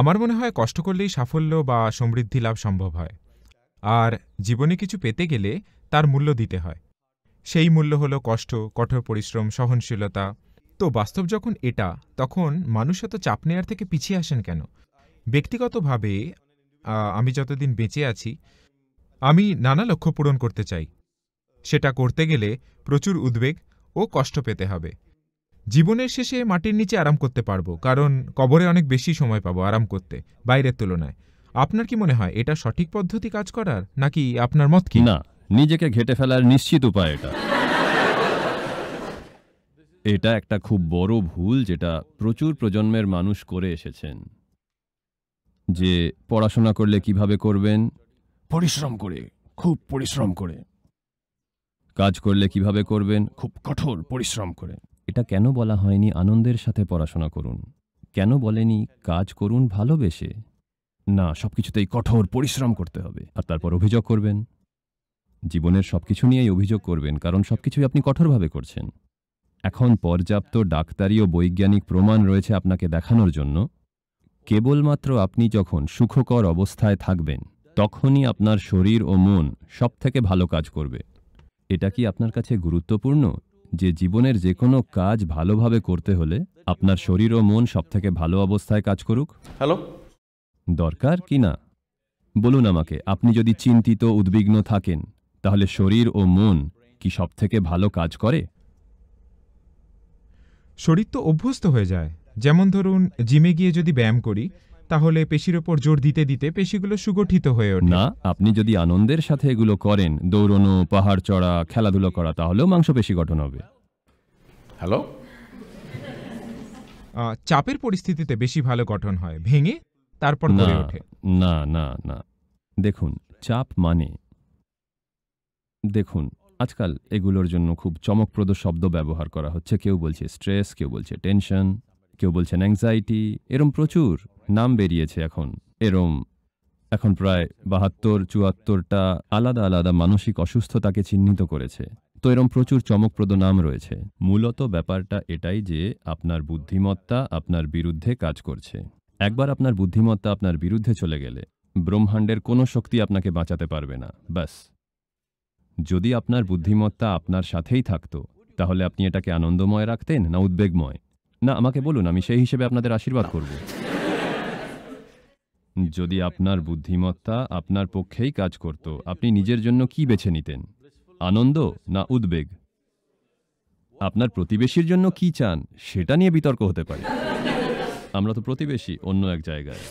আমার মনে হয় কষ্ট করলেই সাফল্য বা সমৃদ্ধি লাভ সম্ভব হয় আর জীবনে কিছু পেতে গেলে তার মূল্য দিতে হয় সেই মূল্য হল কষ্ট কঠোর পরিশ্রম সহনশীলতা তো বাস্তব যখন এটা তখন মানুষ এত চাপ নেয়ার থেকে পিছিয়ে আসেন কেন ব্যক্তিগতভাবে আমি যতদিন বেঁচে আছি আমি নানা লক্ষ্য পূরণ করতে চাই সেটা করতে গেলে প্রচুর উদ্বেগ ও কষ্ট পেতে হবে জীবনের শেষে মাটির নিচে আরাম করতে পারবো কারণ কবরে অনেক বেশি সময় পাবো আরাম করতে বাইরের তুলনায় আপনার কি মনে হয় এটা সঠিক পদ্ধতি কাজ করার নাকি আপনার মত কি না নিজেকে ঘেটে ফেলার নিশ্চিত উপায় এটা এটা একটা খুব বড় ভুল যেটা প্রচুর প্রজন্মের মানুষ করে এসেছেন যে পড়াশোনা করলে কিভাবে করবেন পরিশ্রম করে খুব পরিশ্রম করে কাজ করলে কিভাবে করবেন খুব কঠোর পরিশ্রম করে এটা কেন বলা হয়নি আনন্দের সাথে পড়াশোনা করুন কেন বলেনি কাজ করুন ভালোবেসে না সব কিছুতেই কঠোর পরিশ্রম করতে হবে আর তারপর অভিযোগ করবেন জীবনের সব কিছু নিয়েই অভিযোগ করবেন কারণ সব কিছুই আপনি কঠোরভাবে করছেন এখন পর্যাপ্ত ডাক্তারি ও বৈজ্ঞানিক প্রমাণ রয়েছে আপনাকে দেখানোর জন্য কেবলমাত্র আপনি যখন সুখকর অবস্থায় থাকবেন তখনই আপনার শরীর ও মন সবথেকে ভালো কাজ করবে এটা কি আপনার কাছে গুরুত্বপূর্ণ যে জীবনের যে কোনো কাজ ভালোভাবে করতে হলে আপনার শরীর ও মন সবথেকে ভালো অবস্থায় কাজ করুক হ্যালো দরকার কি না বলুন আমাকে আপনি যদি চিন্তিত উদ্বিগ্ন থাকেন তাহলে শরীর ও মন কি সবথেকে ভালো কাজ করে শরীর তো অভ্যস্ত হয়ে যায় যেমন ধরুন জিমে গিয়ে যদি ব্যায়াম করি তাহলে পেশির ওপর জোর দিতে দিতে পেশিগুলো সুগঠিত হয়ে ওঠে না আপনি যদি আনন্দের সাথে এগুলো করেন দৌড়নো পাহাড় চড়া খেলাধুলো করা তাহলেও মাংসপেশি গঠন হবে হ্যালো চাপের পরিস্থিতিতে বেশি ভালো গঠন হয় ভেঙে তারপর না না না না দেখুন চাপ মানে দেখুন আজকাল এগুলোর জন্য খুব চমকপ্রদ শব্দ ব্যবহার করা হচ্ছে কেউ বলছে স্ট্রেস কেউ বলছে টেনশন কেউ বলছেন অ্যাংজাইটি এরম প্রচুর নাম বেরিয়েছে এখন এরম এখন প্রায় বাহাত্তর চুয়াত্তরটা আলাদা আলাদা মানসিক অসুস্থতাকে চিহ্নিত করেছে তো এরম প্রচুর চমকপ্রদ নাম রয়েছে মূলত ব্যাপারটা এটাই যে আপনার বুদ্ধিমত্তা আপনার বিরুদ্ধে কাজ করছে একবার আপনার বুদ্ধিমত্তা আপনার বিরুদ্ধে চলে গেলে ব্রহ্মাণ্ডের কোনো শক্তি আপনাকে বাঁচাতে পারবে না ব্যাস যদি আপনার বুদ্ধিমত্তা আপনার সাথেই থাকত তাহলে আপনি এটাকে আনন্দময় রাখতেন না উদ্বেগময় না আমাকে বলুন আমি সেই হিসেবে আপনাদের আশীর্বাদ করব যদি আপনার বুদ্ধিমত্তা আপনার পক্ষেই কাজ করত আপনি নিজের জন্য কি বেছে নিতেন আনন্দ না উদ্বেগ আপনার প্রতিবেশীর জন্য কি চান সেটা নিয়ে বিতর্ক হতে পারে আমরা তো প্রতিবেশী অন্য এক জায়গায়